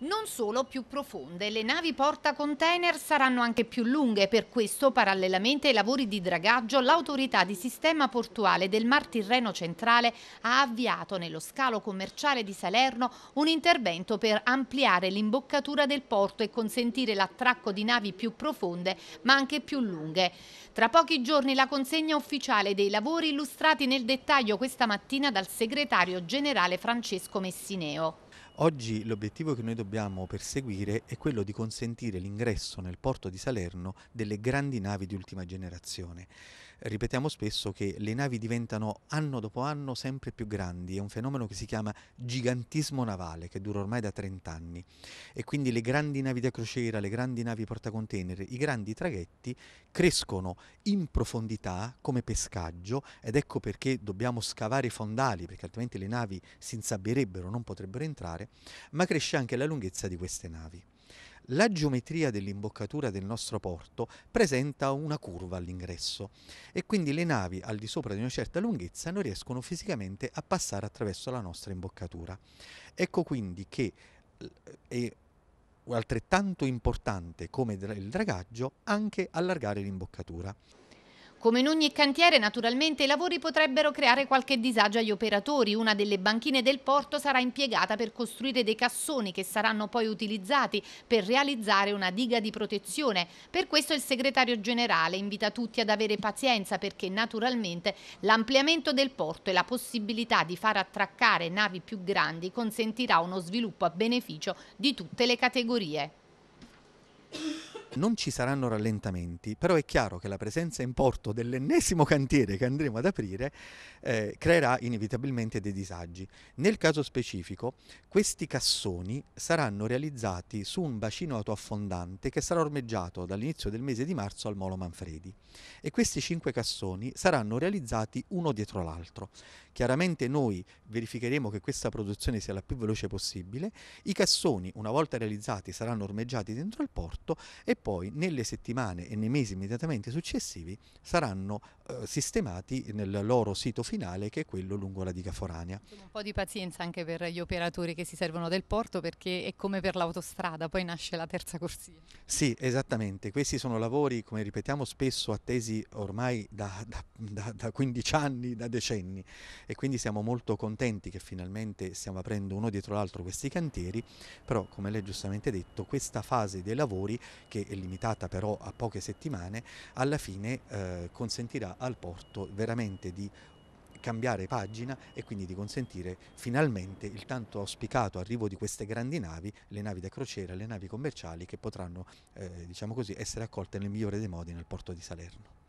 non solo più profonde, le navi porta container saranno anche più lunghe, per questo parallelamente ai lavori di dragaggio l'autorità di sistema portuale del Mar Tirreno Centrale ha avviato nello scalo commerciale di Salerno un intervento per ampliare l'imboccatura del porto e consentire l'attracco di navi più profonde ma anche più lunghe. Tra pochi giorni la consegna ufficiale dei lavori illustrati nel dettaglio questa mattina dal segretario generale Francesco Messineo. Oggi l'obiettivo che noi dobbiamo perseguire è quello di consentire l'ingresso nel porto di Salerno delle grandi navi di ultima generazione. Ripetiamo spesso che le navi diventano anno dopo anno sempre più grandi, è un fenomeno che si chiama gigantismo navale che dura ormai da 30 anni e quindi le grandi navi da crociera, le grandi navi portacontainer, i grandi traghetti crescono in profondità come pescaggio ed ecco perché dobbiamo scavare i fondali perché altrimenti le navi si insabbierebbero, non potrebbero entrare penetrare, ma cresce anche la lunghezza di queste navi. La geometria dell'imboccatura del nostro porto presenta una curva all'ingresso e quindi le navi al di sopra di una certa lunghezza non riescono fisicamente a passare attraverso la nostra imboccatura. Ecco quindi che eh, è altrettanto importante come il dragaggio anche allargare l'imboccatura. Come in ogni cantiere, naturalmente i lavori potrebbero creare qualche disagio agli operatori. Una delle banchine del porto sarà impiegata per costruire dei cassoni che saranno poi utilizzati per realizzare una diga di protezione. Per questo il segretario generale invita tutti ad avere pazienza perché naturalmente l'ampliamento del porto e la possibilità di far attraccare navi più grandi consentirà uno sviluppo a beneficio di tutte le categorie. Non ci saranno rallentamenti, però è chiaro che la presenza in porto dell'ennesimo cantiere che andremo ad aprire eh, creerà inevitabilmente dei disagi. Nel caso specifico, questi cassoni saranno realizzati su un bacino autoaffondante che sarà ormeggiato dall'inizio del mese di marzo al Molo Manfredi e questi cinque cassoni saranno realizzati uno dietro l'altro. Chiaramente noi verificheremo che questa produzione sia la più veloce possibile, i cassoni una volta realizzati saranno ormeggiati dentro il porto e poi nelle settimane e nei mesi immediatamente successivi saranno eh, sistemati nel loro sito finale che è quello lungo la diga foranea. Un po' di pazienza anche per gli operatori che si servono del porto perché è come per l'autostrada, poi nasce la terza corsia. Sì, esattamente, questi sono lavori come ripetiamo spesso attesi ormai da, da, da, da 15 anni, da decenni e quindi siamo molto contenti che finalmente stiamo aprendo uno dietro l'altro questi cantieri, però come lei giustamente ha detto questa fase dei lavori che è limitata però a poche settimane, alla fine eh, consentirà al porto veramente di cambiare pagina e quindi di consentire finalmente il tanto auspicato arrivo di queste grandi navi, le navi da crociera, le navi commerciali che potranno eh, diciamo così, essere accolte nel migliore dei modi nel porto di Salerno.